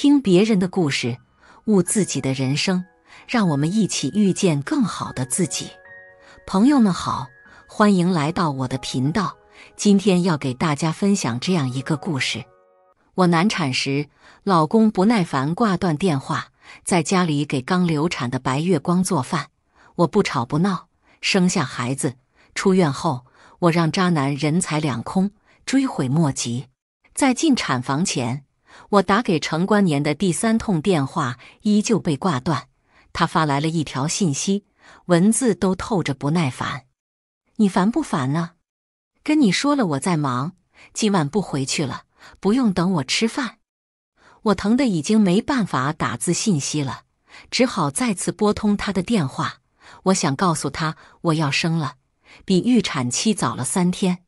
听别人的故事，悟自己的人生，让我们一起遇见更好的自己。朋友们好，欢迎来到我的频道。今天要给大家分享这样一个故事：我难产时，老公不耐烦挂断电话，在家里给刚流产的白月光做饭。我不吵不闹，生下孩子。出院后，我让渣男人财两空，追悔莫及。在进产房前。我打给程关年的第三通电话依旧被挂断，他发来了一条信息，文字都透着不耐烦：“你烦不烦呢？跟你说了我在忙，今晚不回去了，不用等我吃饭。”我疼得已经没办法打字信息了，只好再次拨通他的电话，我想告诉他我要生了，比预产期早了三天。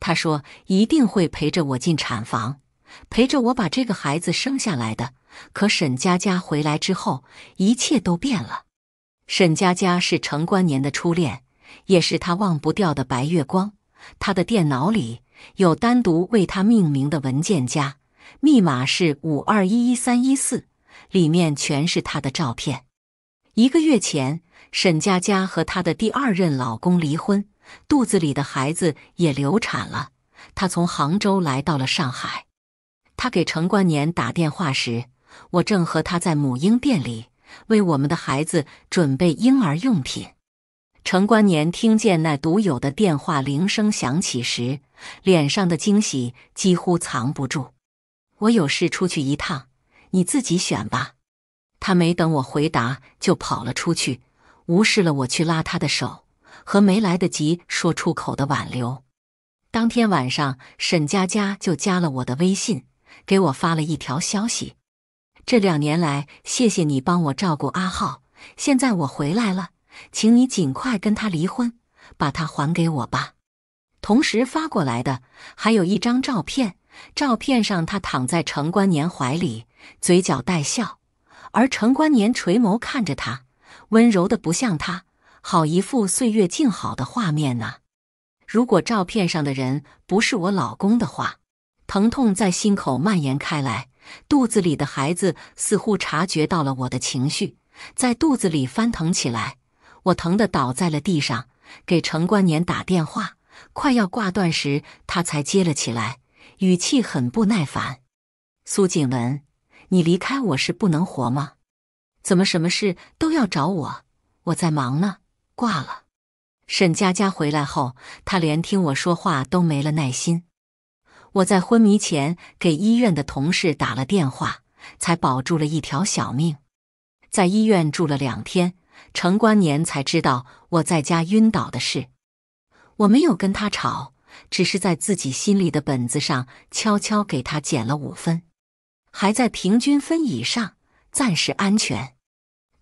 他说一定会陪着我进产房。陪着我把这个孩子生下来的，可沈佳佳回来之后，一切都变了。沈佳佳是程关年的初恋，也是他忘不掉的白月光。他的电脑里有单独为他命名的文件夹，密码是五二一一三一四，里面全是他的照片。一个月前，沈佳佳和她的第二任老公离婚，肚子里的孩子也流产了。她从杭州来到了上海。他给程冠年打电话时，我正和他在母婴店里为我们的孩子准备婴儿用品。程冠年听见那独有的电话铃声响起时，脸上的惊喜几乎藏不住。我有事出去一趟，你自己选吧。他没等我回答，就跑了出去，无视了我去拉他的手和没来得及说出口的挽留。当天晚上，沈佳佳就加了我的微信。给我发了一条消息，这两年来谢谢你帮我照顾阿浩，现在我回来了，请你尽快跟他离婚，把他还给我吧。同时发过来的还有一张照片，照片上他躺在程冠年怀里，嘴角带笑，而程冠年垂眸看着他，温柔的不像他，好一副岁月静好的画面呐。如果照片上的人不是我老公的话。疼痛在心口蔓延开来，肚子里的孩子似乎察觉到了我的情绪，在肚子里翻腾起来。我疼得倒在了地上，给程冠年打电话，快要挂断时，他才接了起来，语气很不耐烦：“苏景文，你离开我是不能活吗？怎么什么事都要找我？我在忙呢，挂了。”沈佳佳回来后，她连听我说话都没了耐心。我在昏迷前给医院的同事打了电话，才保住了一条小命。在医院住了两天，陈冠年才知道我在家晕倒的事。我没有跟他吵，只是在自己心里的本子上悄悄给他减了五分，还在平均分以上，暂时安全。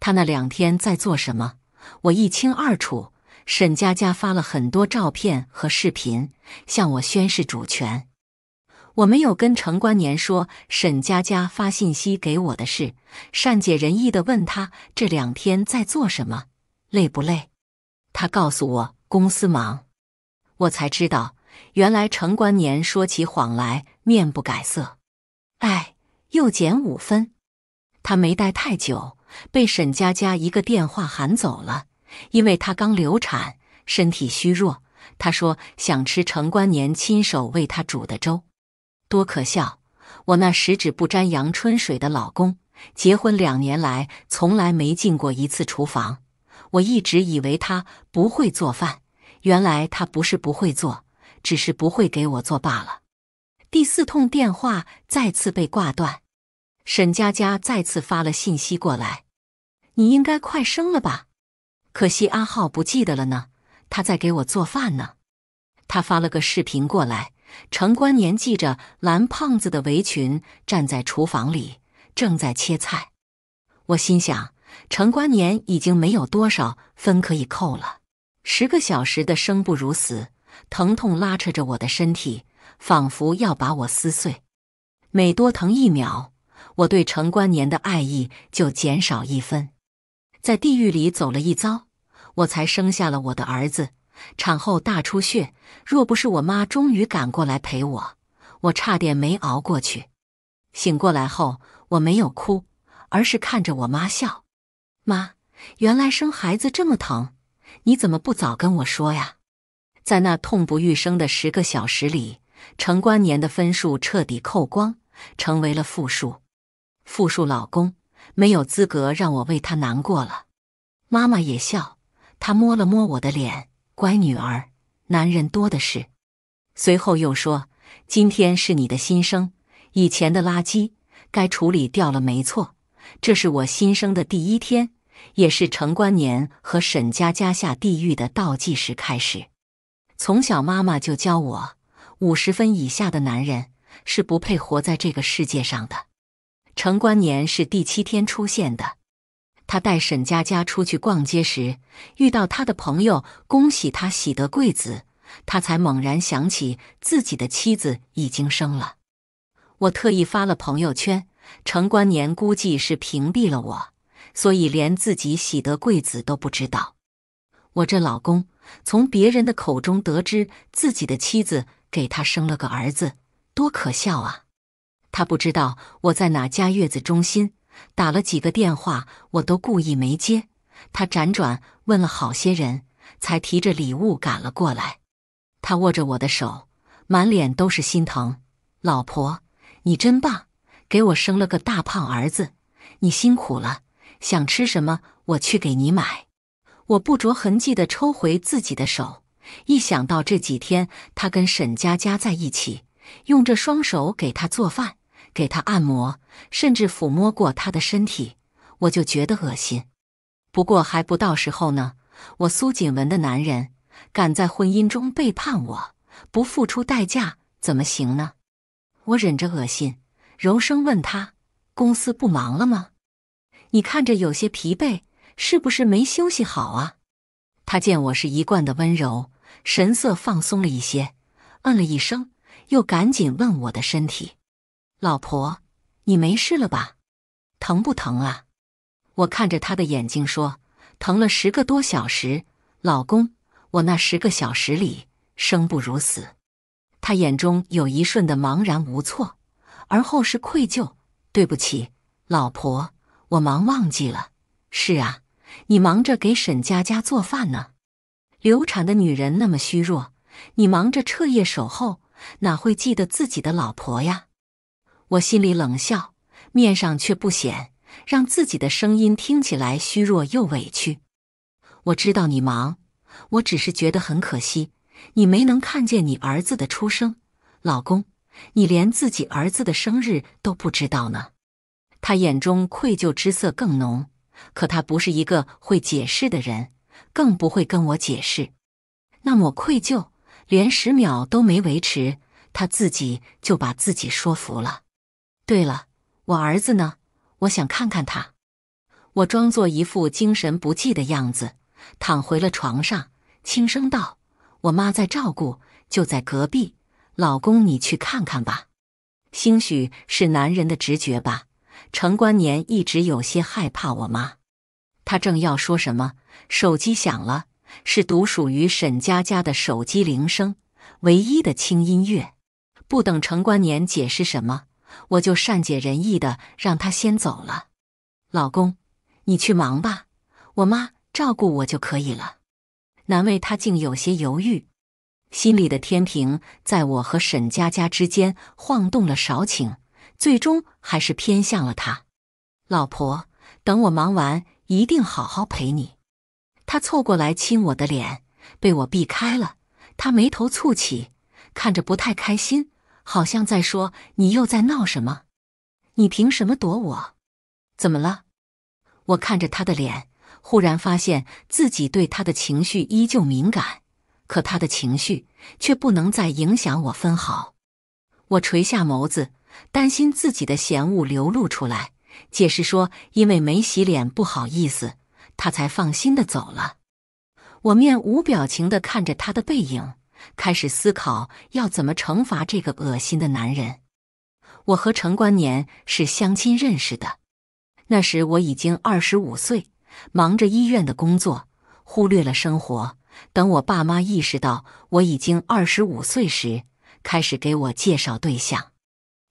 他那两天在做什么，我一清二楚。沈佳佳发了很多照片和视频，向我宣示主权。我没有跟程关年说沈佳佳发信息给我的事，善解人意的问他这两天在做什么，累不累？他告诉我公司忙，我才知道原来程关年说起谎来面不改色。哎，又减五分。他没待太久，被沈佳佳一个电话喊走了，因为他刚流产，身体虚弱。他说想吃程关年亲手为他煮的粥。多可笑！我那十指不沾阳春水的老公，结婚两年来从来没进过一次厨房。我一直以为他不会做饭，原来他不是不会做，只是不会给我做罢了。第四通电话再次被挂断，沈佳佳再次发了信息过来：“你应该快生了吧？可惜阿浩不记得了呢，他在给我做饭呢。”他发了个视频过来。程关年系着蓝胖子的围裙站在厨房里，正在切菜。我心想，程关年已经没有多少分可以扣了。十个小时的生不如死，疼痛拉扯着我的身体，仿佛要把我撕碎。每多疼一秒，我对程关年的爱意就减少一分。在地狱里走了一遭，我才生下了我的儿子。产后大出血，若不是我妈终于赶过来陪我，我差点没熬过去。醒过来后，我没有哭，而是看着我妈笑。妈，原来生孩子这么疼，你怎么不早跟我说呀？在那痛不欲生的十个小时里，程关年的分数彻底扣光，成为了负数。负数老公没有资格让我为他难过了。妈妈也笑，她摸了摸我的脸。乖女儿，男人多的是。随后又说：“今天是你的新生，以前的垃圾该处理掉了。没错，这是我新生的第一天，也是程关年和沈佳佳下地狱的倒计时开始。从小妈妈就教我，五十分以下的男人是不配活在这个世界上的。程关年是第七天出现的。”他带沈佳佳出去逛街时，遇到他的朋友，恭喜他喜得贵子，他才猛然想起自己的妻子已经生了。我特意发了朋友圈，程冠年估计是屏蔽了我，所以连自己喜得贵子都不知道。我这老公从别人的口中得知自己的妻子给他生了个儿子，多可笑啊！他不知道我在哪家月子中心。打了几个电话，我都故意没接。他辗转问了好些人，才提着礼物赶了过来。他握着我的手，满脸都是心疼：“老婆，你真棒，给我生了个大胖儿子，你辛苦了。想吃什么，我去给你买。”我不着痕迹地抽回自己的手，一想到这几天他跟沈佳佳在一起，用这双手给他做饭。给他按摩，甚至抚摸过他的身体，我就觉得恶心。不过还不到时候呢。我苏锦文的男人，敢在婚姻中背叛我，不付出代价怎么行呢？我忍着恶心，柔声问他：“公司不忙了吗？你看着有些疲惫，是不是没休息好啊？”他见我是一贯的温柔，神色放松了一些，嗯了一声，又赶紧问我的身体。老婆，你没事了吧？疼不疼啊？我看着他的眼睛说：“疼了十个多小时。”老公，我那十个小时里生不如死。他眼中有一瞬的茫然无措，而后是愧疚：“对不起，老婆，我忙忘记了。”是啊，你忙着给沈佳佳做饭呢。流产的女人那么虚弱，你忙着彻夜守候，哪会记得自己的老婆呀？我心里冷笑，面上却不显，让自己的声音听起来虚弱又委屈。我知道你忙，我只是觉得很可惜，你没能看见你儿子的出生。老公，你连自己儿子的生日都不知道呢。他眼中愧疚之色更浓，可他不是一个会解释的人，更不会跟我解释。那么愧疚连十秒都没维持，他自己就把自己说服了。对了，我儿子呢？我想看看他。我装作一副精神不济的样子，躺回了床上，轻声道：“我妈在照顾，就在隔壁。老公，你去看看吧。兴许是男人的直觉吧。”程冠年一直有些害怕我妈。他正要说什么，手机响了，是独属于沈佳佳的手机铃声，唯一的轻音乐。不等程冠年解释什么。我就善解人意的让他先走了。老公，你去忙吧，我妈照顾我就可以了。难为他竟有些犹豫，心里的天平在我和沈佳佳之间晃动了少顷，最终还是偏向了他。老婆，等我忙完一定好好陪你。他凑过来亲我的脸，被我避开了。他眉头蹙起，看着不太开心。好像在说：“你又在闹什么？你凭什么躲我？怎么了？”我看着他的脸，忽然发现自己对他的情绪依旧敏感，可他的情绪却不能再影响我分毫。我垂下眸子，担心自己的嫌恶流露出来，解释说：“因为没洗脸，不好意思。”他才放心的走了。我面无表情的看着他的背影。开始思考要怎么惩罚这个恶心的男人。我和陈冠年是相亲认识的，那时我已经二十五岁，忙着医院的工作，忽略了生活。等我爸妈意识到我已经二十五岁时，开始给我介绍对象，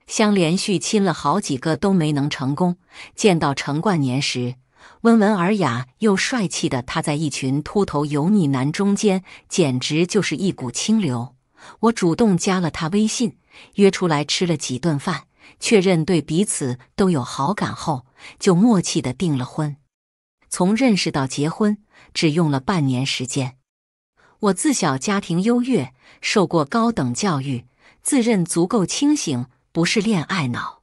相连续亲了好几个都没能成功。见到陈冠年时。温文尔雅又帅气的他，在一群秃头油腻男中间简直就是一股清流。我主动加了他微信，约出来吃了几顿饭，确认对彼此都有好感后，就默契的订了婚。从认识到结婚，只用了半年时间。我自小家庭优越，受过高等教育，自认足够清醒，不是恋爱脑。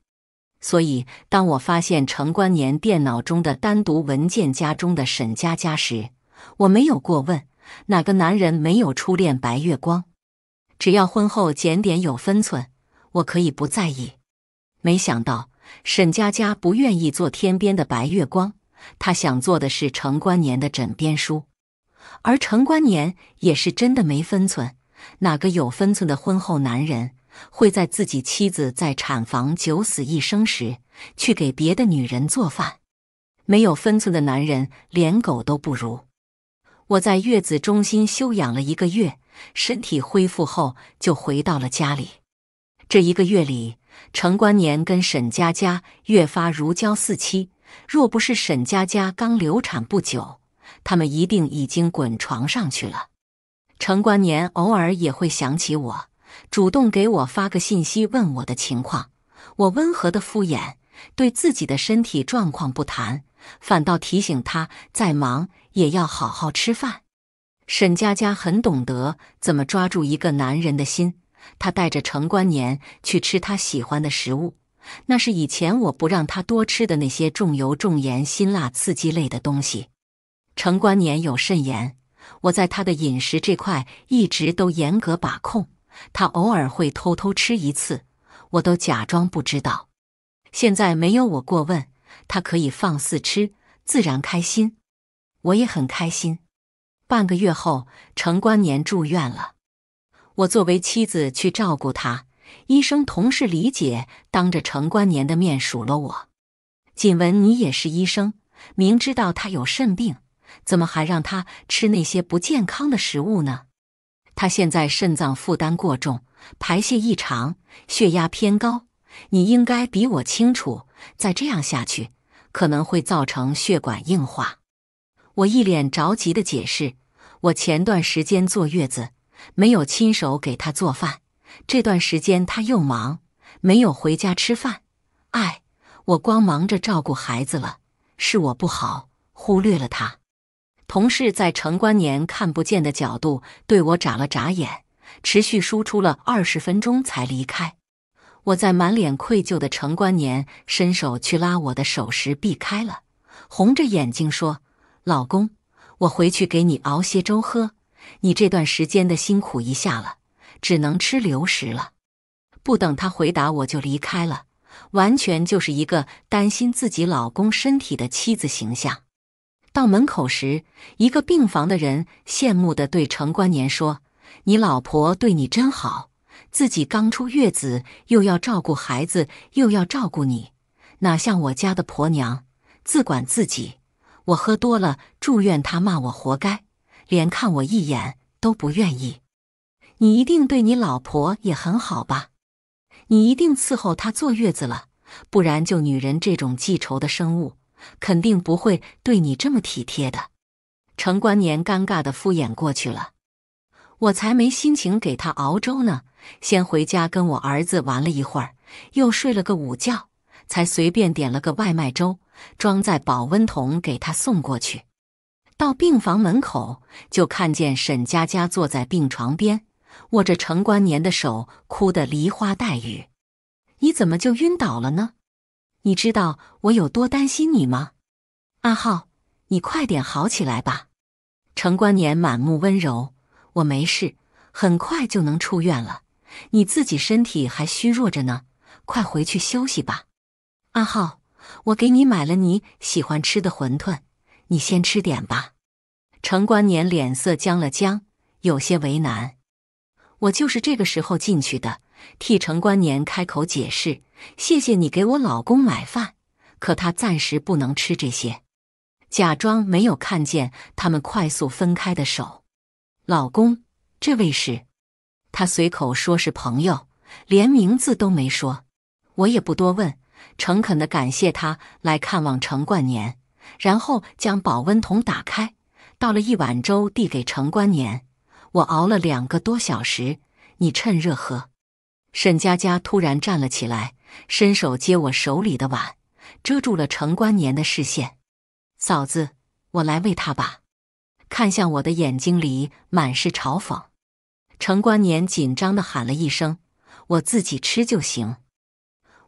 所以，当我发现程冠年电脑中的单独文件夹中的沈佳佳时，我没有过问哪个男人没有初恋白月光，只要婚后检点有分寸，我可以不在意。没想到沈佳佳不愿意做天边的白月光，她想做的是程冠年的枕边书，而程冠年也是真的没分寸，哪个有分寸的婚后男人？会在自己妻子在产房九死一生时去给别的女人做饭，没有分寸的男人连狗都不如。我在月子中心休养了一个月，身体恢复后就回到了家里。这一个月里，程冠年跟沈佳佳越发如胶似漆。若不是沈佳佳刚流产不久，他们一定已经滚床上去了。程冠年偶尔也会想起我。主动给我发个信息，问我的情况。我温和的敷衍，对自己的身体状况不谈，反倒提醒他再忙也要好好吃饭。沈佳佳很懂得怎么抓住一个男人的心，她带着程关年去吃他喜欢的食物，那是以前我不让他多吃的那些重油重盐、辛辣刺激类的东西。程关年有肾炎，我在他的饮食这块一直都严格把控。他偶尔会偷偷吃一次，我都假装不知道。现在没有我过问，他可以放肆吃，自然开心，我也很开心。半个月后，程冠年住院了，我作为妻子去照顾他。医生同事李姐当着程冠年的面数落我：“锦文，你也是医生，明知道他有肾病，怎么还让他吃那些不健康的食物呢？”他现在肾脏负担过重，排泄异常，血压偏高。你应该比我清楚，再这样下去可能会造成血管硬化。我一脸着急的解释：，我前段时间坐月子，没有亲手给他做饭，这段时间他又忙，没有回家吃饭。哎，我光忙着照顾孩子了，是我不好，忽略了他。同事在程观年看不见的角度对我眨了眨眼，持续输出了二十分钟才离开。我在满脸愧疚的程观年伸手去拉我的手时，避开了，红着眼睛说：“老公，我回去给你熬些粥喝，你这段时间的辛苦一下了，只能吃流食了。”不等他回答，我就离开了，完全就是一个担心自己老公身体的妻子形象。到门口时，一个病房的人羡慕地对程冠年说：“你老婆对你真好，自己刚出月子，又要照顾孩子，又要照顾你，哪像我家的婆娘，自管自己。我喝多了，住院，她骂我活该，连看我一眼都不愿意。你一定对你老婆也很好吧？你一定伺候她坐月子了，不然就女人这种记仇的生物。”肯定不会对你这么体贴的。程冠年尴尬的敷衍过去了。我才没心情给他熬粥呢，先回家跟我儿子玩了一会儿，又睡了个午觉，才随便点了个外卖粥，装在保温桶给他送过去。到病房门口，就看见沈佳佳坐在病床边，握着程冠年的手，哭得梨花带雨。你怎么就晕倒了呢？你知道我有多担心你吗，阿浩？你快点好起来吧。程冠年满目温柔，我没事，很快就能出院了。你自己身体还虚弱着呢，快回去休息吧。阿浩，我给你买了你喜欢吃的馄饨，你先吃点吧。程冠年脸色僵了僵，有些为难。我就是这个时候进去的。替程冠年开口解释：“谢谢你给我老公买饭，可他暂时不能吃这些。”假装没有看见他们快速分开的手。老公，这位是？他随口说是朋友，连名字都没说。我也不多问，诚恳地感谢他来看望程冠年，然后将保温桶打开，倒了一碗粥递给程冠年。我熬了两个多小时，你趁热喝。沈佳佳突然站了起来，伸手接我手里的碗，遮住了程冠年的视线。嫂子，我来喂他吧。看向我的眼睛里满是嘲讽。程冠年紧张的喊了一声：“我自己吃就行。”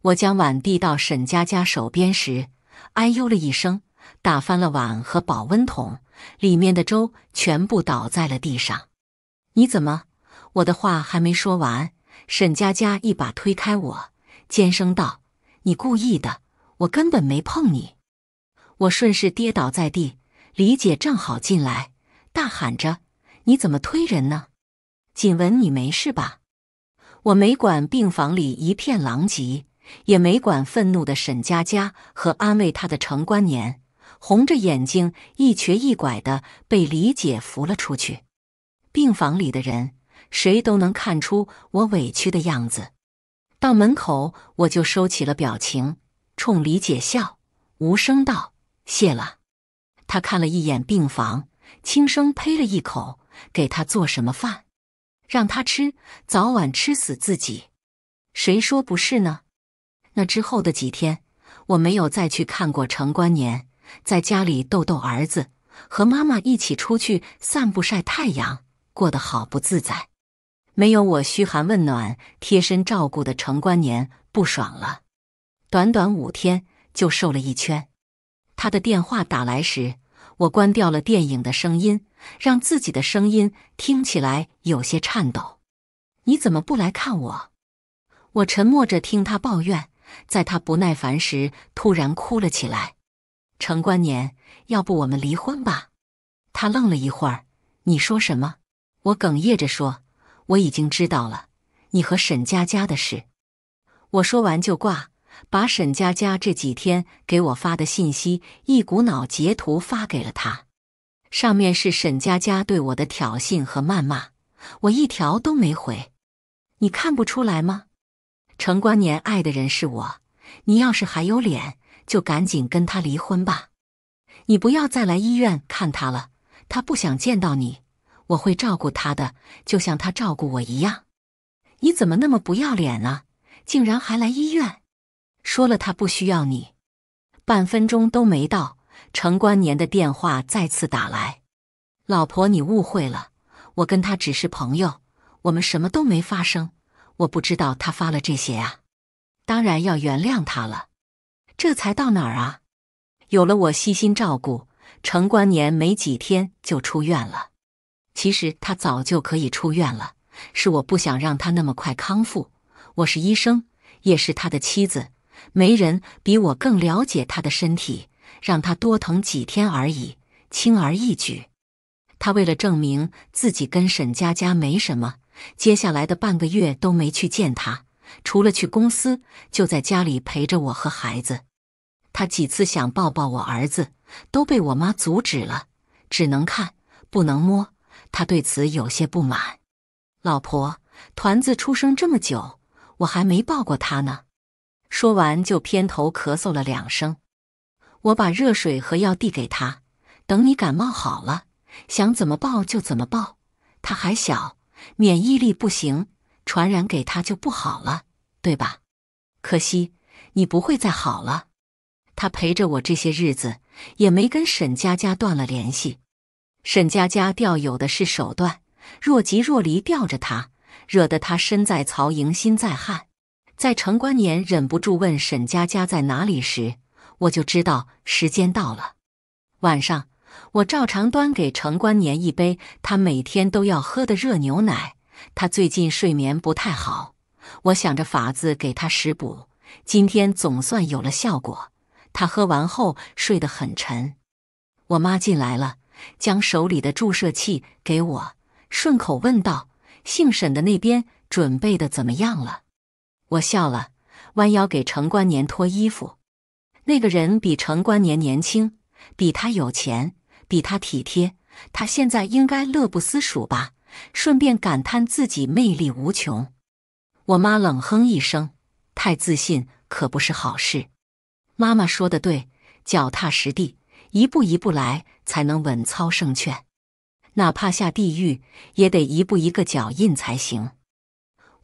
我将碗递到沈佳佳手边时，哎呦了一声，打翻了碗和保温桶，里面的粥全部倒在了地上。你怎么？我的话还没说完。沈佳佳一把推开我，尖声道：“你故意的！我根本没碰你！”我顺势跌倒在地。李姐正好进来，大喊着：“你怎么推人呢？锦文，你没事吧？”我没管，病房里一片狼藉，也没管愤怒的沈佳佳和安慰她的程冠年，红着眼睛一瘸一拐的被李姐扶了出去。病房里的人。谁都能看出我委屈的样子。到门口，我就收起了表情，冲李姐笑，无声道：“谢了。”她看了一眼病房，轻声呸了一口：“给他做什么饭？让他吃，早晚吃死自己。谁说不是呢？”那之后的几天，我没有再去看过程关年，在家里逗逗儿子，和妈妈一起出去散步晒太阳，过得好不自在。没有我嘘寒问暖、贴身照顾的程冠年不爽了，短短五天就瘦了一圈。他的电话打来时，我关掉了电影的声音，让自己的声音听起来有些颤抖。你怎么不来看我？我沉默着听他抱怨，在他不耐烦时突然哭了起来。程冠年，要不我们离婚吧？他愣了一会儿，你说什么？我哽咽着说。我已经知道了你和沈佳佳的事。我说完就挂，把沈佳佳这几天给我发的信息一股脑截图发给了他。上面是沈佳佳对我的挑衅和谩骂，我一条都没回。你看不出来吗？程冠年爱的人是我，你要是还有脸，就赶紧跟他离婚吧。你不要再来医院看他了，他不想见到你。我会照顾他的，就像他照顾我一样。你怎么那么不要脸呢？竟然还来医院！说了他不需要你，半分钟都没到。程关年的电话再次打来：“老婆，你误会了，我跟他只是朋友，我们什么都没发生。我不知道他发了这些啊，当然要原谅他了。”这才到哪儿啊？有了我悉心照顾，程关年没几天就出院了。其实他早就可以出院了，是我不想让他那么快康复。我是医生，也是他的妻子，没人比我更了解他的身体，让他多疼几天而已，轻而易举。他为了证明自己跟沈佳佳没什么，接下来的半个月都没去见她，除了去公司，就在家里陪着我和孩子。他几次想抱抱我儿子，都被我妈阻止了，只能看不能摸。他对此有些不满，老婆，团子出生这么久，我还没抱过他呢。说完就偏头咳嗽了两声。我把热水和药递给他，等你感冒好了，想怎么抱就怎么抱。他还小，免疫力不行，传染给他就不好了，对吧？可惜你不会再好了。他陪着我这些日子，也没跟沈佳佳断了联系。沈佳佳钓有的是手段，若即若离钓着他，惹得他身在曹营心在汉。在程冠年忍不住问沈佳佳在哪里时，我就知道时间到了。晚上，我照常端给程冠年一杯他每天都要喝的热牛奶，他最近睡眠不太好，我想着法子给他食补，今天总算有了效果。他喝完后睡得很沉。我妈进来了。将手里的注射器给我，顺口问道：“姓沈的那边准备的怎么样了？”我笑了，弯腰给程关年脱衣服。那个人比程关年年轻，比他有钱，比他体贴。他现在应该乐不思蜀吧？顺便感叹自己魅力无穷。我妈冷哼一声：“太自信可不是好事。”妈妈说的对，脚踏实地，一步一步来。才能稳操胜券，哪怕下地狱也得一步一个脚印才行。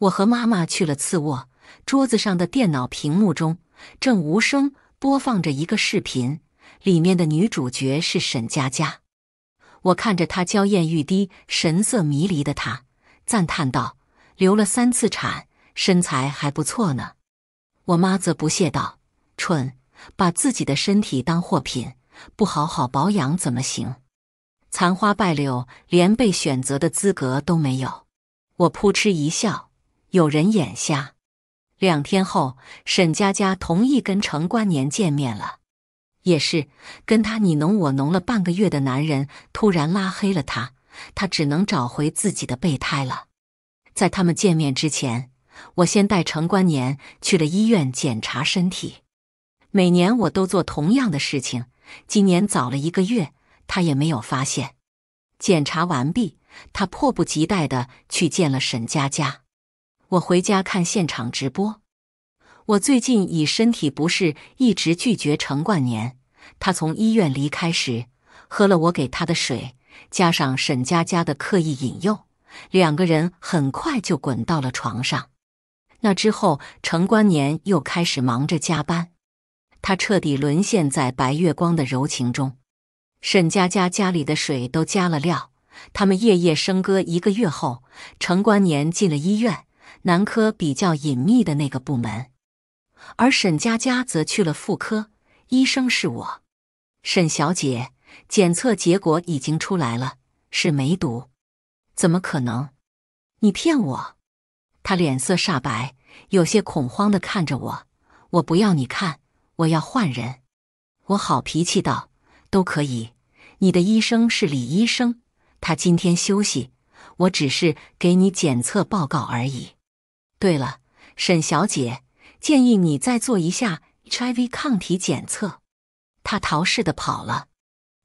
我和妈妈去了次卧，桌子上的电脑屏幕中正无声播放着一个视频，里面的女主角是沈佳佳。我看着她娇艳欲滴、神色迷离的她，赞叹道：“流了三次产，身材还不错呢。”我妈则不屑道：“蠢，把自己的身体当货品。”不好好保养怎么行？残花败柳连被选择的资格都没有。我扑哧一笑，有人眼瞎。两天后，沈佳佳同意跟程冠年见面了。也是跟他你侬我侬了半个月的男人突然拉黑了他，他只能找回自己的备胎了。在他们见面之前，我先带程冠年去了医院检查身体。每年我都做同样的事情。今年早了一个月，他也没有发现。检查完毕，他迫不及待地去见了沈佳佳。我回家看现场直播。我最近以身体不适一直拒绝程冠年。他从医院离开时，喝了我给他的水，加上沈佳佳的刻意引诱，两个人很快就滚到了床上。那之后，程冠年又开始忙着加班。他彻底沦陷在白月光的柔情中。沈佳佳家里的水都加了料，他们夜夜笙歌。一个月后，程冠年进了医院，男科比较隐秘的那个部门，而沈佳佳则去了妇科。医生是我，沈小姐，检测结果已经出来了，是梅毒。怎么可能？你骗我！他脸色煞白，有些恐慌的看着我。我不要你看。我要换人，我好脾气道：“都可以，你的医生是李医生，他今天休息，我只是给你检测报告而已。对了，沈小姐，建议你再做一下 HIV 抗体检测。”他逃似的跑了。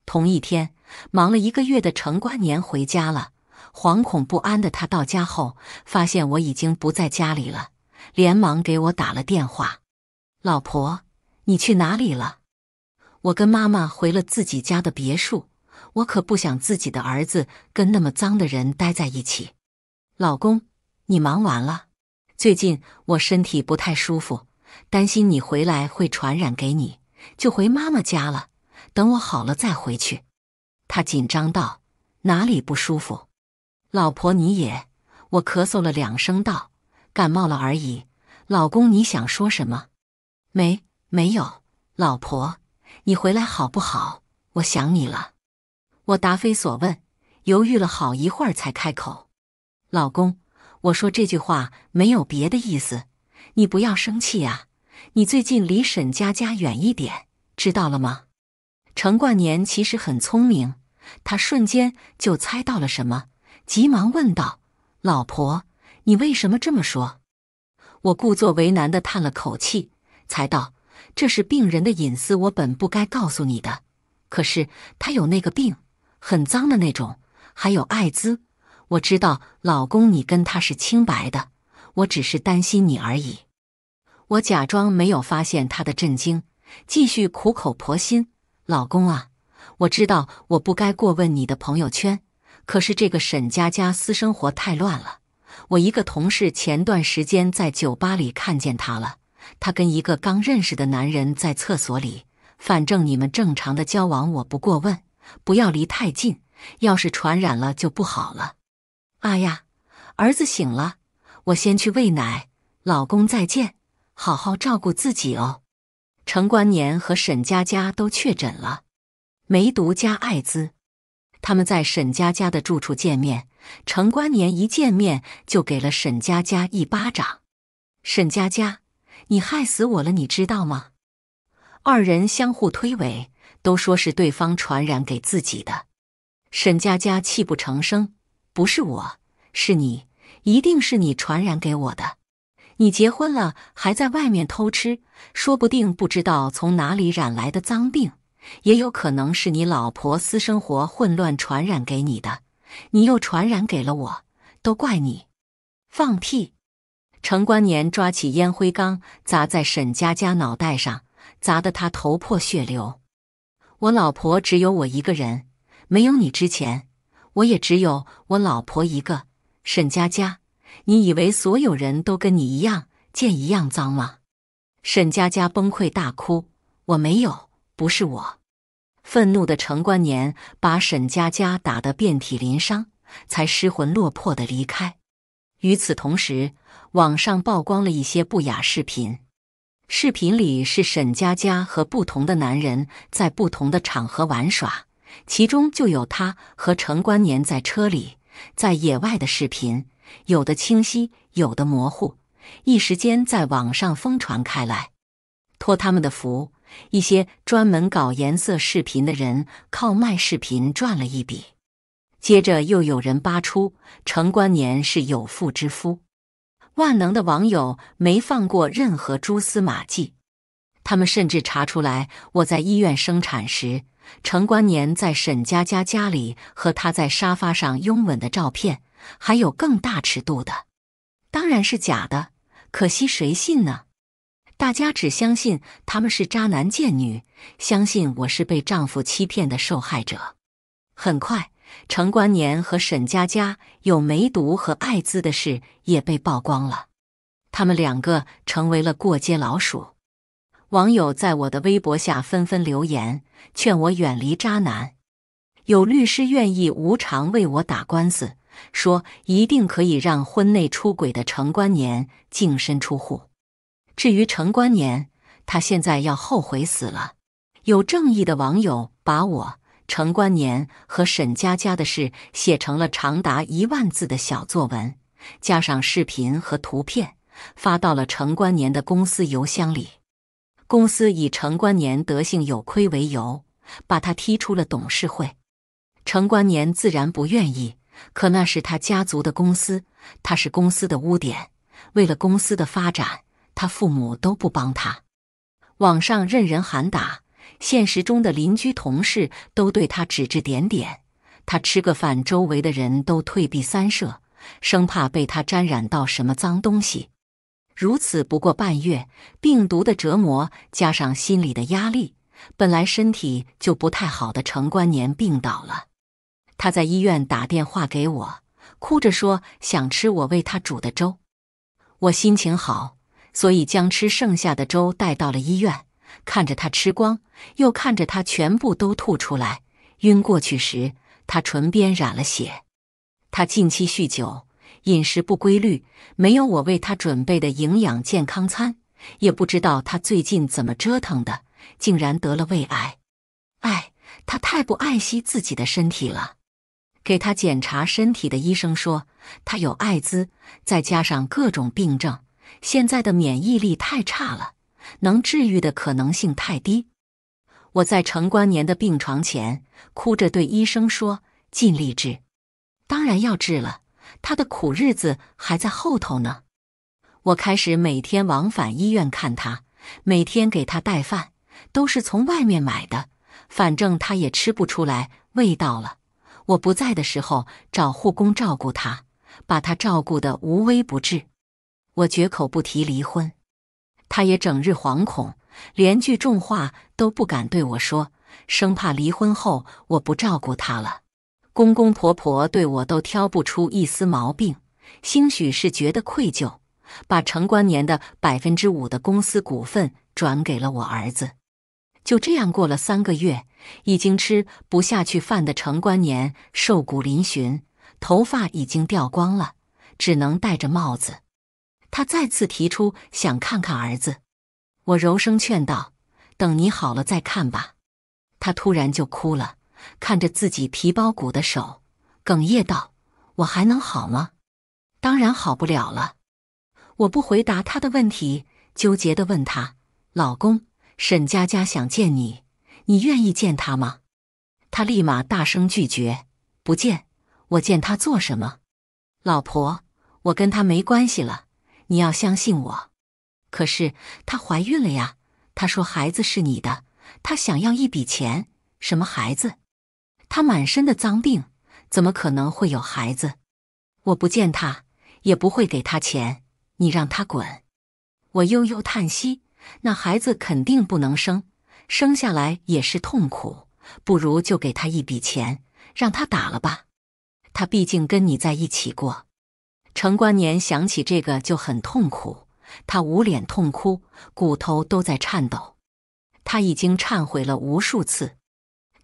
同一天，忙了一个月的程冠年回家了，惶恐不安的他到家后发现我已经不在家里了，连忙给我打了电话，老婆。你去哪里了？我跟妈妈回了自己家的别墅。我可不想自己的儿子跟那么脏的人待在一起。老公，你忙完了？最近我身体不太舒服，担心你回来会传染给你，就回妈妈家了。等我好了再回去。他紧张道：“哪里不舒服？”老婆你也？我咳嗽了两声，道：“感冒了而已。”老公，你想说什么？没。没有，老婆，你回来好不好？我想你了。我答非所问，犹豫了好一会儿才开口：“老公，我说这句话没有别的意思，你不要生气啊。你最近离沈佳佳远一点，知道了吗？”陈冠年其实很聪明，他瞬间就猜到了什么，急忙问道：“老婆，你为什么这么说？”我故作为难的叹了口气，才道。这是病人的隐私，我本不该告诉你的。可是他有那个病，很脏的那种，还有艾滋。我知道，老公，你跟他是清白的，我只是担心你而已。我假装没有发现他的震惊，继续苦口婆心：“老公啊，我知道我不该过问你的朋友圈，可是这个沈佳佳私生活太乱了。我一个同事前段时间在酒吧里看见他了。”他跟一个刚认识的男人在厕所里。反正你们正常的交往我不过问，不要离太近，要是传染了就不好了。啊呀，儿子醒了，我先去喂奶。老公再见，好好照顾自己哦。程冠年和沈佳佳都确诊了，梅毒加艾滋。他们在沈佳佳的住处见面，程冠年一见面就给了沈佳佳一巴掌。沈佳佳。你害死我了，你知道吗？二人相互推诿，都说是对方传染给自己的。沈佳佳泣不成声：“不是我，是你，一定是你传染给我的。你结婚了还在外面偷吃，说不定不知道从哪里染来的脏病，也有可能是你老婆私生活混乱传染给你的。你又传染给了我，都怪你！放屁！”程冠年抓起烟灰缸砸在沈佳佳脑袋上，砸得她头破血流。我老婆只有我一个人，没有你之前，我也只有我老婆一个。沈佳佳，你以为所有人都跟你一样，贱一样脏吗？沈佳佳崩溃大哭：“我没有，不是我。”愤怒的程冠年把沈佳佳打得遍体鳞伤，才失魂落魄的离开。与此同时，网上曝光了一些不雅视频，视频里是沈佳佳和不同的男人在不同的场合玩耍，其中就有她和陈冠年在车里、在野外的视频，有的清晰，有的模糊，一时间在网上疯传开来。托他们的福，一些专门搞颜色视频的人靠卖视频赚了一笔。接着又有人扒出陈冠年是有妇之夫。万能的网友没放过任何蛛丝马迹，他们甚至查出来我在医院生产时，程冠年在沈佳佳家里和她在沙发上拥吻的照片，还有更大尺度的，当然是假的，可惜谁信呢？大家只相信他们是渣男贱女，相信我是被丈夫欺骗的受害者。很快。程冠年和沈佳佳有梅毒和艾滋的事也被曝光了，他们两个成为了过街老鼠。网友在我的微博下纷纷留言，劝我远离渣男。有律师愿意无偿为我打官司，说一定可以让婚内出轨的程冠年净身出户。至于程冠年，他现在要后悔死了。有正义的网友把我。程冠年和沈佳佳的事写成了长达一万字的小作文，加上视频和图片，发到了程冠年的公司邮箱里。公司以程冠年德性有亏为由，把他踢出了董事会。程冠年自然不愿意，可那是他家族的公司，他是公司的污点。为了公司的发展，他父母都不帮他。网上任人喊打。现实中的邻居、同事都对他指指点点，他吃个饭，周围的人都退避三舍，生怕被他沾染到什么脏东西。如此不过半月，病毒的折磨加上心理的压力，本来身体就不太好的程冠年病倒了。他在医院打电话给我，哭着说想吃我为他煮的粥。我心情好，所以将吃剩下的粥带到了医院。看着他吃光，又看着他全部都吐出来，晕过去时，他唇边染了血。他近期酗酒，饮食不规律，没有我为他准备的营养健康餐，也不知道他最近怎么折腾的，竟然得了胃癌。哎，他太不爱惜自己的身体了。给他检查身体的医生说，他有艾滋，再加上各种病症，现在的免疫力太差了。能治愈的可能性太低，我在程关年的病床前哭着对医生说：“尽力治，当然要治了，他的苦日子还在后头呢。”我开始每天往返医院看他，每天给他带饭，都是从外面买的，反正他也吃不出来味道了。我不在的时候，找护工照顾他，把他照顾得无微不至。我绝口不提离婚。他也整日惶恐，连句重话都不敢对我说，生怕离婚后我不照顾他了。公公婆婆对我都挑不出一丝毛病，兴许是觉得愧疚，把程冠年的百分之五的公司股份转给了我儿子。就这样过了三个月，已经吃不下去饭的程冠年瘦骨嶙峋，头发已经掉光了，只能戴着帽子。他再次提出想看看儿子，我柔声劝道：“等你好了再看吧。”他突然就哭了，看着自己皮包骨的手，哽咽道：“我还能好吗？”“当然好不了了。”我不回答他的问题，纠结地问他：“老公，沈佳佳想见你，你愿意见她吗？”他立马大声拒绝：“不见！我见她做什么？老婆，我跟她没关系了。”你要相信我，可是她怀孕了呀。她说孩子是你的，她想要一笔钱。什么孩子？她满身的脏病，怎么可能会有孩子？我不见她，也不会给她钱。你让她滚。我悠悠叹息，那孩子肯定不能生，生下来也是痛苦，不如就给她一笔钱，让她打了吧。她毕竟跟你在一起过。程冠年想起这个就很痛苦，他捂脸痛哭，骨头都在颤抖。他已经忏悔了无数次，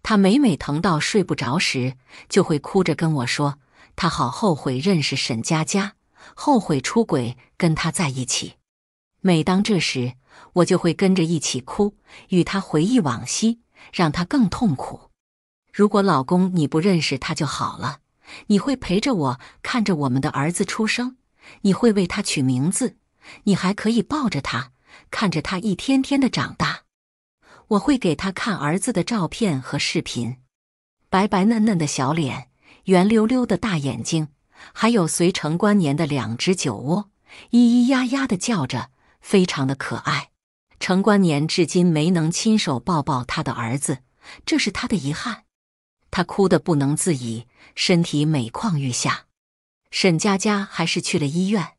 他每每疼到睡不着时，就会哭着跟我说：“他好后悔认识沈佳佳，后悔出轨跟她在一起。”每当这时，我就会跟着一起哭，与他回忆往昔，让他更痛苦。如果老公你不认识他就好了。你会陪着我看着我们的儿子出生，你会为他取名字，你还可以抱着他，看着他一天天的长大。我会给他看儿子的照片和视频，白白嫩嫩的小脸，圆溜溜的大眼睛，还有随程关年的两只酒窝，咿咿呀呀的叫着，非常的可爱。程关年至今没能亲手抱抱他的儿子，这是他的遗憾。他哭得不能自已，身体每况愈下。沈佳佳还是去了医院。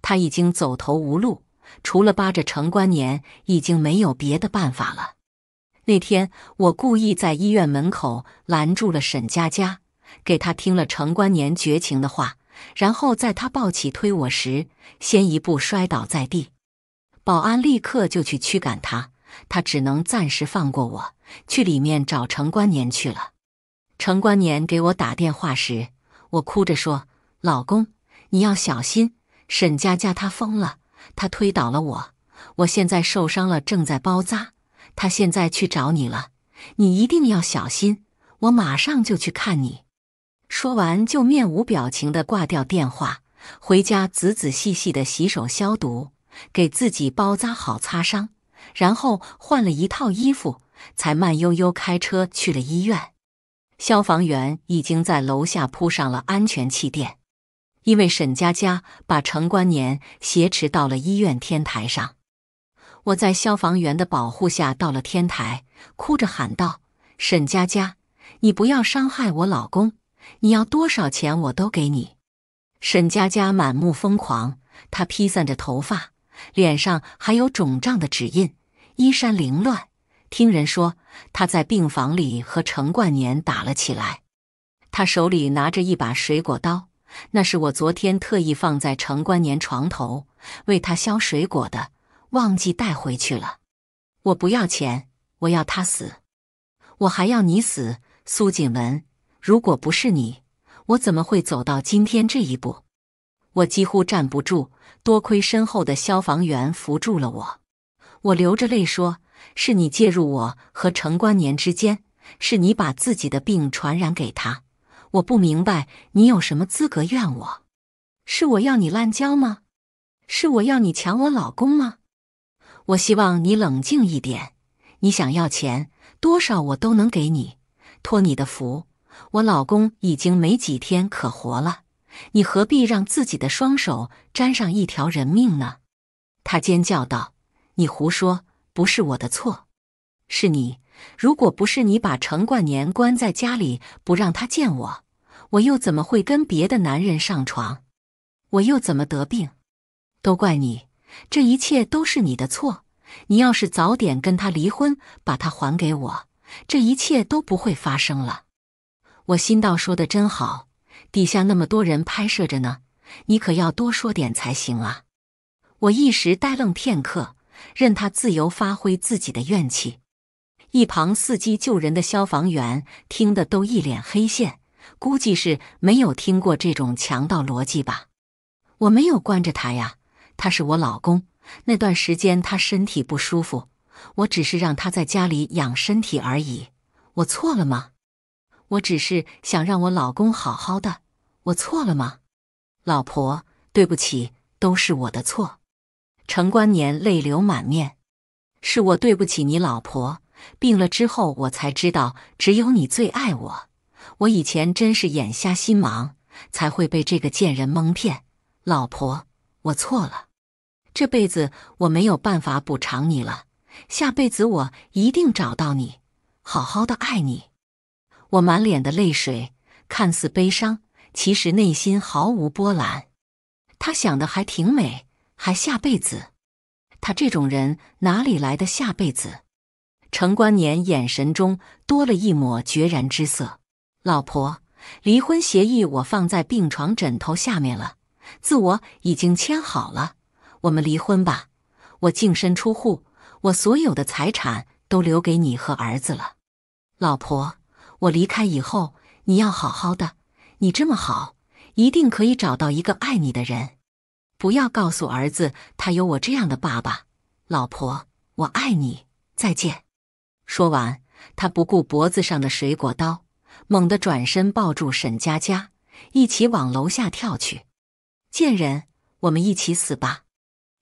他已经走投无路，除了扒着程关年，已经没有别的办法了。那天我故意在医院门口拦住了沈佳佳，给他听了程关年绝情的话，然后在他抱起推我时，先一步摔倒在地。保安立刻就去驱赶他，他只能暂时放过我，去里面找程关年去了。程冠年给我打电话时，我哭着说：“老公，你要小心！沈佳佳她疯了，她推倒了我，我现在受伤了，正在包扎。她现在去找你了，你一定要小心！我马上就去看你。”说完，就面无表情的挂掉电话，回家仔仔细细的洗手消毒，给自己包扎好擦伤，然后换了一套衣服，才慢悠悠开车去了医院。消防员已经在楼下铺上了安全气垫，因为沈佳佳把程关年挟持到了医院天台上。我在消防员的保护下到了天台，哭着喊道：“沈佳佳，你不要伤害我老公！你要多少钱我都给你。”沈佳佳满目疯狂，她披散着头发，脸上还有肿胀的指印，衣衫凌乱。听人说，他在病房里和程冠年打了起来。他手里拿着一把水果刀，那是我昨天特意放在程冠年床头为他削水果的，忘记带回去了。我不要钱，我要他死，我还要你死，苏锦文。如果不是你，我怎么会走到今天这一步？我几乎站不住，多亏身后的消防员扶住了我。我流着泪说。是你介入我和程冠年之间，是你把自己的病传染给他。我不明白你有什么资格怨我？是我要你滥交吗？是我要你抢我老公吗？我希望你冷静一点。你想要钱多少，我都能给你。托你的福，我老公已经没几天可活了。你何必让自己的双手沾上一条人命呢？他尖叫道：“你胡说！”不是我的错，是你。如果不是你把程冠年关在家里不让他见我，我又怎么会跟别的男人上床？我又怎么得病？都怪你，这一切都是你的错。你要是早点跟他离婚，把他还给我，这一切都不会发生了。我心道：“说的真好，底下那么多人拍摄着呢，你可要多说点才行啊。”我一时呆愣片刻。任他自由发挥自己的怨气，一旁伺机救人的消防员听得都一脸黑线，估计是没有听过这种强盗逻辑吧？我没有关着他呀，他是我老公。那段时间他身体不舒服，我只是让他在家里养身体而已。我错了吗？我只是想让我老公好好的。我错了吗？老婆，对不起，都是我的错。程冠年泪流满面，是我对不起你老婆。病了之后，我才知道只有你最爱我。我以前真是眼瞎心盲，才会被这个贱人蒙骗。老婆，我错了。这辈子我没有办法补偿你了，下辈子我一定找到你，好好的爱你。我满脸的泪水，看似悲伤，其实内心毫无波澜。他想的还挺美。还下辈子？他这种人哪里来的下辈子？程冠年眼神中多了一抹决然之色。老婆，离婚协议我放在病床枕头下面了，字我已经签好了。我们离婚吧，我净身出户，我所有的财产都留给你和儿子了。老婆，我离开以后你要好好的，你这么好，一定可以找到一个爱你的人。不要告诉儿子，他有我这样的爸爸。老婆，我爱你，再见。说完，他不顾脖子上的水果刀，猛地转身抱住沈佳佳，一起往楼下跳去。贱人，我们一起死吧！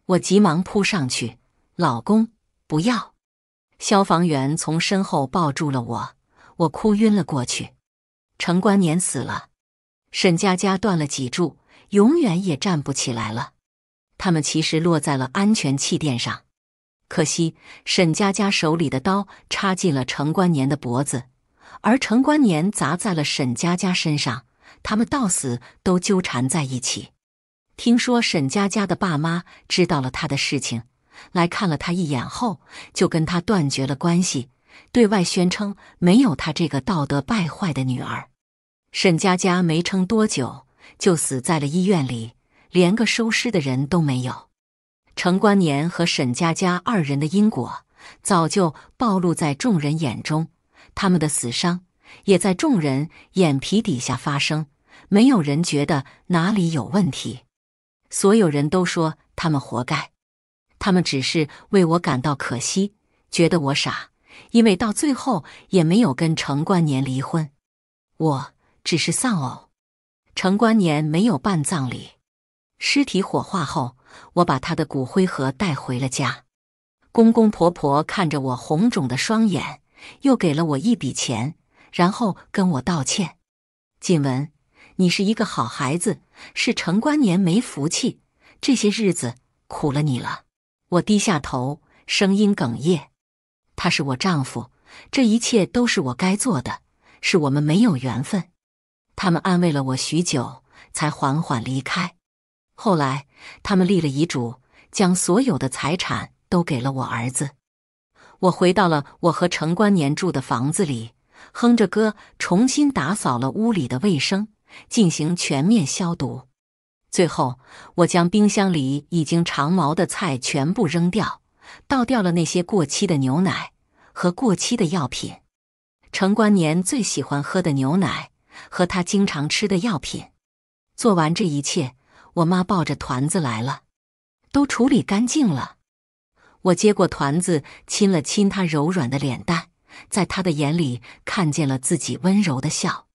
我急忙扑上去，老公，不要！消防员从身后抱住了我，我哭晕了过去。程冠年死了，沈佳佳断了脊柱。永远也站不起来了。他们其实落在了安全气垫上，可惜沈佳佳手里的刀插进了程冠年的脖子，而程冠年砸在了沈佳佳身上，他们到死都纠缠在一起。听说沈佳佳的爸妈知道了他的事情，来看了他一眼后，就跟他断绝了关系，对外宣称没有他这个道德败坏的女儿。沈佳佳没撑多久。就死在了医院里，连个收尸的人都没有。程冠年和沈佳佳二人的因果早就暴露在众人眼中，他们的死伤也在众人眼皮底下发生，没有人觉得哪里有问题。所有人都说他们活该，他们只是为我感到可惜，觉得我傻，因为到最后也没有跟程冠年离婚。我只是丧偶。程冠年没有办葬礼，尸体火化后，我把他的骨灰盒带回了家。公公婆婆看着我红肿的双眼，又给了我一笔钱，然后跟我道歉：“锦文，你是一个好孩子，是程冠年没福气，这些日子苦了你了。”我低下头，声音哽咽：“他是我丈夫，这一切都是我该做的，是我们没有缘分。”他们安慰了我许久，才缓缓离开。后来，他们立了遗嘱，将所有的财产都给了我儿子。我回到了我和程关年住的房子里，哼着歌，重新打扫了屋里的卫生，进行全面消毒。最后，我将冰箱里已经长毛的菜全部扔掉，倒掉了那些过期的牛奶和过期的药品。程关年最喜欢喝的牛奶。和他经常吃的药品，做完这一切，我妈抱着团子来了，都处理干净了。我接过团子，亲了亲他柔软的脸蛋，在他的眼里看见了自己温柔的笑。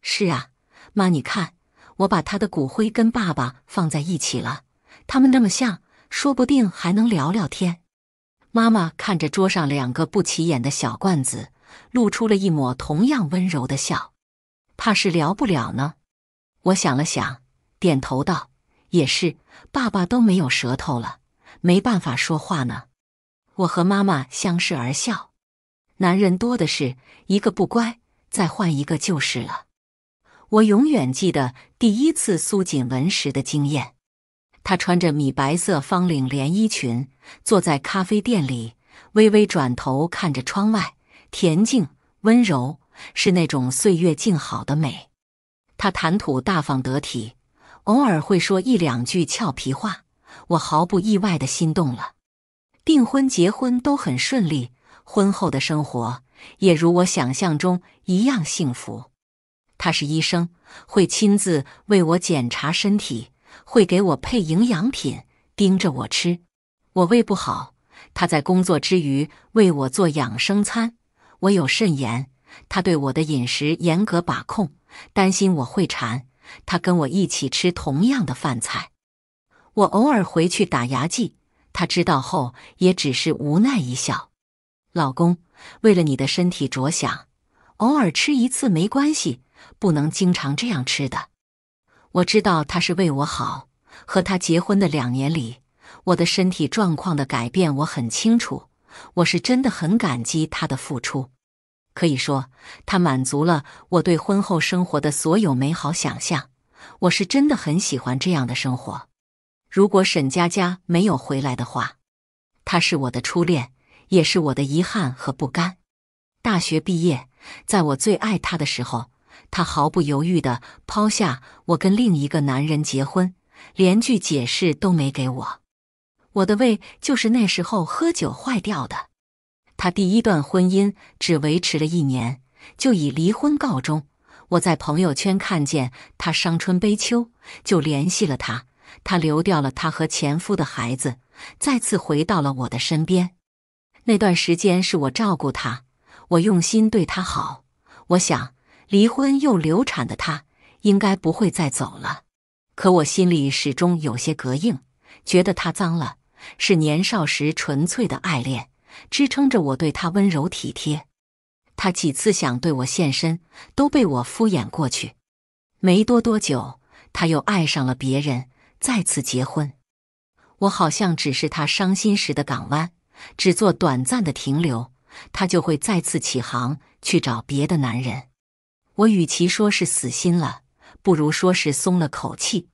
是啊，妈，你看，我把他的骨灰跟爸爸放在一起了，他们那么像，说不定还能聊聊天。妈妈看着桌上两个不起眼的小罐子，露出了一抹同样温柔的笑。怕是聊不了呢。我想了想，点头道：“也是，爸爸都没有舌头了，没办法说话呢。”我和妈妈相视而笑。男人多的是，一个不乖，再换一个就是了。我永远记得第一次苏锦文时的经验。她穿着米白色方领连衣裙，坐在咖啡店里，微微转头看着窗外，恬静温柔。是那种岁月静好的美。他谈吐大方得体，偶尔会说一两句俏皮话，我毫不意外的心动了。订婚、结婚都很顺利，婚后的生活也如我想象中一样幸福。他是医生，会亲自为我检查身体，会给我配营养品，盯着我吃。我胃不好，他在工作之余为我做养生餐。我有肾炎。他对我的饮食严格把控，担心我会馋。他跟我一起吃同样的饭菜。我偶尔回去打牙祭，他知道后也只是无奈一笑。老公，为了你的身体着想，偶尔吃一次没关系，不能经常这样吃的。我知道他是为我好。和他结婚的两年里，我的身体状况的改变我很清楚。我是真的很感激他的付出。可以说，他满足了我对婚后生活的所有美好想象。我是真的很喜欢这样的生活。如果沈佳佳没有回来的话，他是我的初恋，也是我的遗憾和不甘。大学毕业，在我最爱他的时候，他毫不犹豫地抛下我，跟另一个男人结婚，连句解释都没给我。我的胃就是那时候喝酒坏掉的。他第一段婚姻只维持了一年，就以离婚告终。我在朋友圈看见他伤春悲秋，就联系了他。他流掉了他和前夫的孩子，再次回到了我的身边。那段时间是我照顾他，我用心对他好。我想，离婚又流产的他，应该不会再走了。可我心里始终有些隔应，觉得他脏了，是年少时纯粹的爱恋。支撑着我对他温柔体贴，他几次想对我献身，都被我敷衍过去。没多多久，他又爱上了别人，再次结婚。我好像只是他伤心时的港湾，只做短暂的停留，他就会再次起航去找别的男人。我与其说是死心了，不如说是松了口气。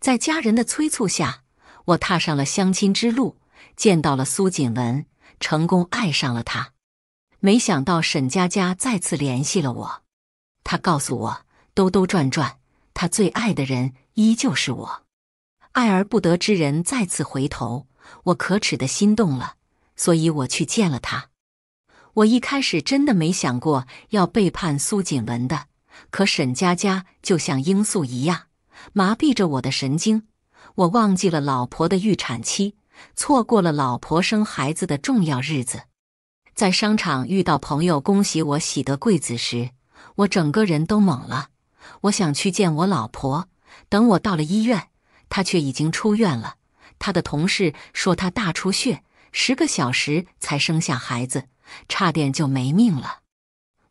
在家人的催促下，我踏上了相亲之路，见到了苏锦文。成功爱上了他，没想到沈佳佳再次联系了我。她告诉我，兜兜转转，她最爱的人依旧是我。爱而不得之人再次回头，我可耻的心动了。所以我去见了他。我一开始真的没想过要背叛苏锦文的，可沈佳佳就像罂粟一样，麻痹着我的神经。我忘记了老婆的预产期。错过了老婆生孩子的重要日子，在商场遇到朋友恭喜我喜得贵子时，我整个人都懵了。我想去见我老婆，等我到了医院，她却已经出院了。她的同事说她大出血，十个小时才生下孩子，差点就没命了。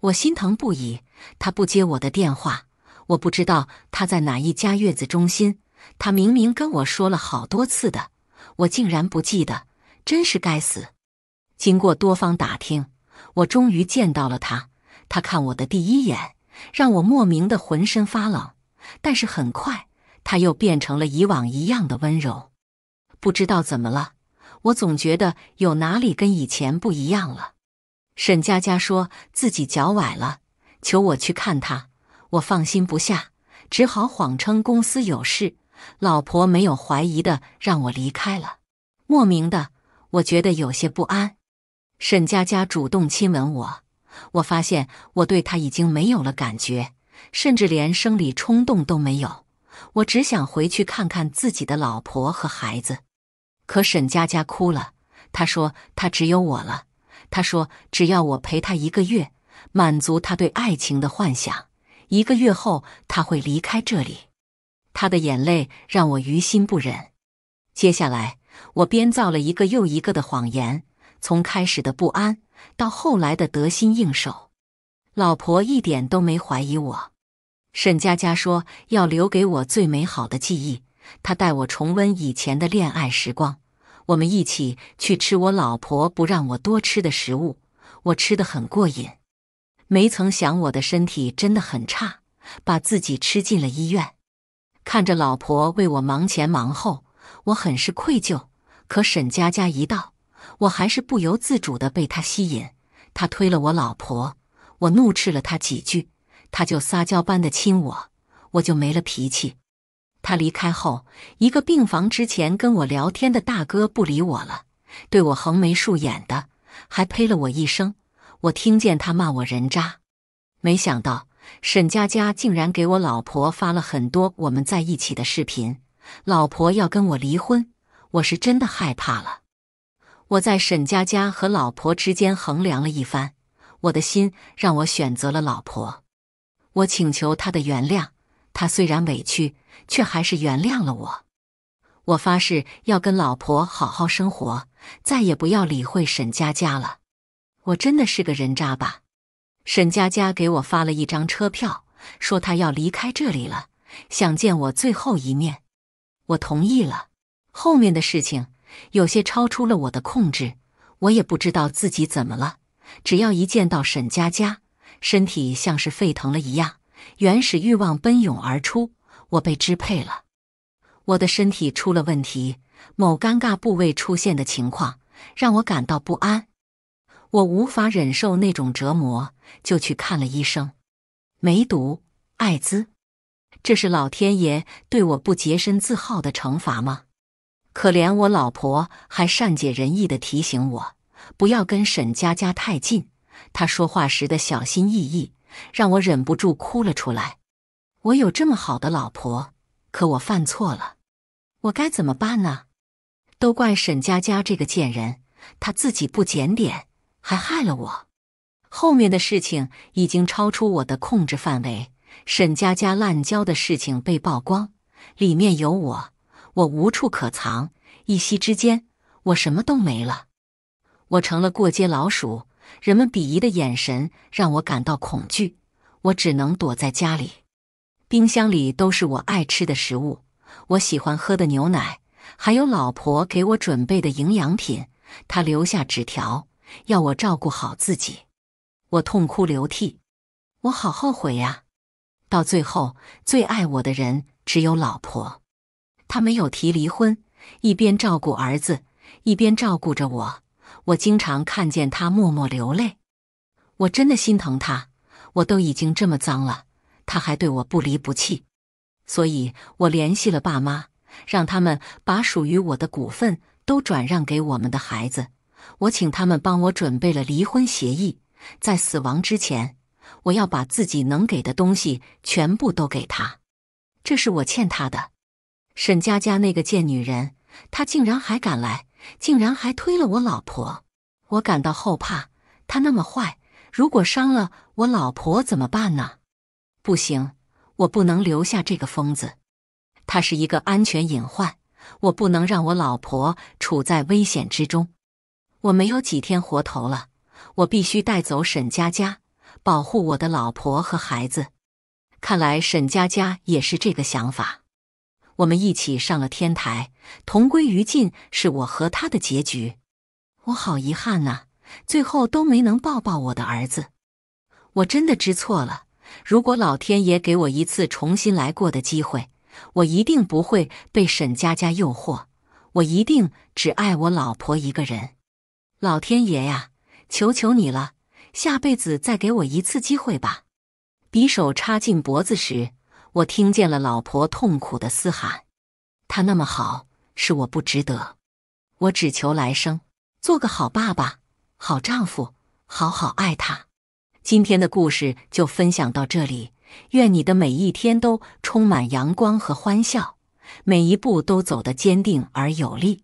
我心疼不已，她不接我的电话，我不知道她在哪一家月子中心。她明明跟我说了好多次的。我竟然不记得，真是该死！经过多方打听，我终于见到了他。他看我的第一眼，让我莫名的浑身发冷。但是很快，他又变成了以往一样的温柔。不知道怎么了，我总觉得有哪里跟以前不一样了。沈佳佳说自己脚崴了，求我去看她，我放心不下，只好谎称公司有事。老婆没有怀疑的让我离开了，莫名的我觉得有些不安。沈佳佳主动亲吻我，我发现我对她已经没有了感觉，甚至连生理冲动都没有。我只想回去看看自己的老婆和孩子。可沈佳佳哭了，她说她只有我了。她说只要我陪她一个月，满足她对爱情的幻想，一个月后她会离开这里。他的眼泪让我于心不忍。接下来，我编造了一个又一个的谎言，从开始的不安到后来的得心应手，老婆一点都没怀疑我。沈佳佳说要留给我最美好的记忆，她带我重温以前的恋爱时光，我们一起去吃我老婆不让我多吃的食物，我吃的很过瘾。没曾想我的身体真的很差，把自己吃进了医院。看着老婆为我忙前忙后，我很是愧疚。可沈佳佳一到，我还是不由自主的被她吸引。她推了我老婆，我怒斥了他几句，他就撒娇般的亲我，我就没了脾气。他离开后，一个病房之前跟我聊天的大哥不理我了，对我横眉竖眼的，还呸了我一声。我听见他骂我人渣，没想到。沈佳佳竟然给我老婆发了很多我们在一起的视频，老婆要跟我离婚，我是真的害怕了。我在沈佳佳和老婆之间衡量了一番，我的心让我选择了老婆。我请求她的原谅，她虽然委屈，却还是原谅了我。我发誓要跟老婆好好生活，再也不要理会沈佳佳了。我真的是个人渣吧。沈佳佳给我发了一张车票，说她要离开这里了，想见我最后一面。我同意了。后面的事情有些超出了我的控制，我也不知道自己怎么了。只要一见到沈佳佳，身体像是沸腾了一样，原始欲望奔涌而出，我被支配了。我的身体出了问题，某尴尬部位出现的情况让我感到不安。我无法忍受那种折磨，就去看了医生。梅毒、艾滋，这是老天爷对我不洁身自好的惩罚吗？可怜我老婆还善解人意地提醒我不要跟沈佳佳太近。她说话时的小心翼翼，让我忍不住哭了出来。我有这么好的老婆，可我犯错了，我该怎么办呢？都怪沈佳佳这个贱人，她自己不检点。还害了我，后面的事情已经超出我的控制范围。沈佳佳滥交的事情被曝光，里面有我，我无处可藏。一夕之间，我什么都没了，我成了过街老鼠。人们鄙夷的眼神让我感到恐惧，我只能躲在家里。冰箱里都是我爱吃的食物，我喜欢喝的牛奶，还有老婆给我准备的营养品。她留下纸条。要我照顾好自己，我痛哭流涕，我好后悔呀！到最后，最爱我的人只有老婆，她没有提离婚，一边照顾儿子，一边照顾着我。我经常看见她默默流泪，我真的心疼她。我都已经这么脏了，她还对我不离不弃。所以，我联系了爸妈，让他们把属于我的股份都转让给我们的孩子。我请他们帮我准备了离婚协议，在死亡之前，我要把自己能给的东西全部都给他，这是我欠他的。沈佳佳那个贱女人，她竟然还敢来，竟然还推了我老婆，我感到后怕。她那么坏，如果伤了我老婆怎么办呢？不行，我不能留下这个疯子，他是一个安全隐患，我不能让我老婆处在危险之中。我没有几天活头了，我必须带走沈佳佳，保护我的老婆和孩子。看来沈佳佳也是这个想法。我们一起上了天台，同归于尽，是我和他的结局。我好遗憾啊，最后都没能抱抱我的儿子。我真的知错了。如果老天爷给我一次重新来过的机会，我一定不会被沈佳佳诱惑，我一定只爱我老婆一个人。老天爷呀，求求你了，下辈子再给我一次机会吧！匕首插进脖子时，我听见了老婆痛苦的嘶喊。他那么好，是我不值得。我只求来生做个好爸爸、好丈夫，好好爱他。今天的故事就分享到这里，愿你的每一天都充满阳光和欢笑，每一步都走得坚定而有力。